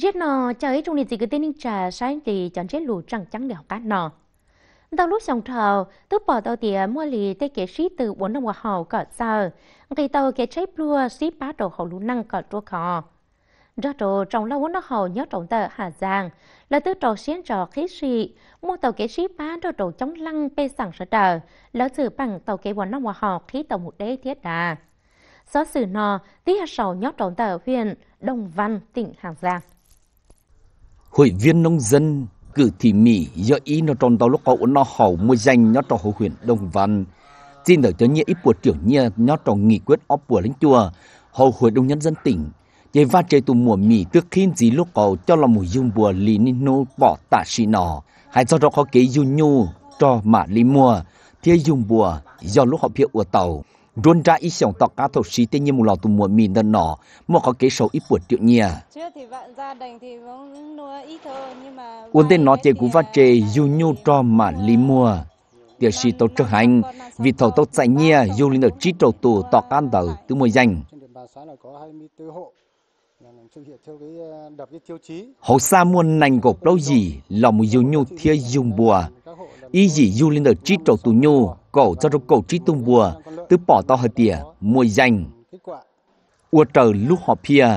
Giết nó cháy trong nền gì cứ tên ninh trà sáng thì chọn chết lù chẳng trắng đèo cá nọ. Tao lúc xong thầu, tức bỏ tao tìa mua lì tê kế sĩ từ bốn năm qua hậu cỡ giờ. Ngày tao kế cháy plua sĩ bá đồ hậu lũ năng cỡ chua cỏ. do đồ trong lâu nó hậu nhớ trọng tờ Hà Giang, là tư trò xiên trò khí sĩ, mua tàu kế sĩ bá đồ đồ chống lăng bê sẵn sở tờ, lỡ thử bằng tàu kế bốn năm qua hậu khí tàu một đế thiết đà. Xó xử nò, tí hạt sầu nhớ trọng tờ huyện Đồng Văn, tỉnh Hà Giang hội viên nông dân cử thị mỹ do ý nó tròn tàu lúc có nó hầu mua danh nó cho hội huyện đồng văn xin được cho nhẹ ít của tiểu nhẹ nó trò nghị quyết óp của lãnh chùa hầu hội đồng nhân dân tỉnh chế va chế tụ mùa mì tức khi gì lúc cầu cho là mùi dung bùa lì nên nô bỏ tạ xì nọ hay cho đó có kế dung nhu cho mà lì mùa thế dung bùa do lúc họ phía ua tàu rôn ra ít xong tóc cá thổ sĩ tên như một lò tù mùa mìn đơn nọ mà có kế sầu ít buồn triệu nhia uốn tên nó chê cú vắt chê dù nhu trò mà lý mùa tiểu sĩ tàu trở hành vì thổ tàu chạy nhia dù linh ở trí trầu tù tọt can tàu tứ mùa danh Hồ xa muôn nành gộp đâu gì là mùa dù nhu thiê dùng bùa ý gì dù linh ở trí trầu tù nhu cổ cho trong cổ trí tung bùa tư bỏ to hơi tiề mùi danh. Ua trời lúc họ pia,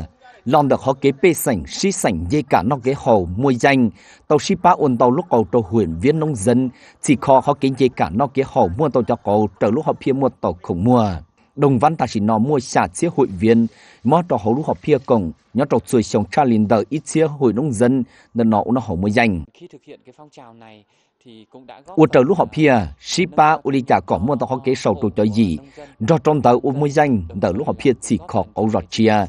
lòng được họ kế pê sảnh, sĩ sảnh dây cả nó kế hồ mùi danh. Tàu sĩ ba ôn tàu lúc cầu tàu huyện viên nông dân, chỉ khó họ kế dây cả nó kế hồ mua tàu cho cầu trời lúc họ pia mua tàu khổng mua đồng văn ta chỉ nó mua xả chia hội viên mà trò hầu lúc họ pia cổng nhớ trò xuôi sống cha liền đợi ít chia hội nông dân nên nó nó hầu mới dành khi thực hiện cái phong trào này thì cũng đã góp trở lúc họ pia shipa ulita có mua tao họ ờ, kế sầu trụ cho gì do trong tờ u mới dành tờ lúc họ pia chỉ khó ông rọt chia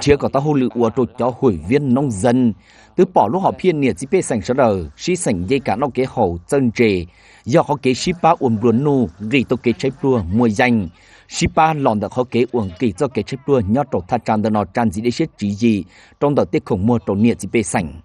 chưa có ta hồ lự ua trột cho hội viên nông dân. Từ bỏ lúc họ phiên nhiệt dịp sành sở đờ, sĩ sành dây cả nó kế hậu chân trề. Do họ kế sĩ ba uồn bluồn nụ, rì tô kế trái bluồn mua danh. Sĩ ba lòn được họ kế uồn kỳ do kế trái bluồn nhó trột tha tràn đờ nọ tràn dĩ đế xếp trí gì. Trong đợt tiết khổng mua trột nhiệt dịp sành.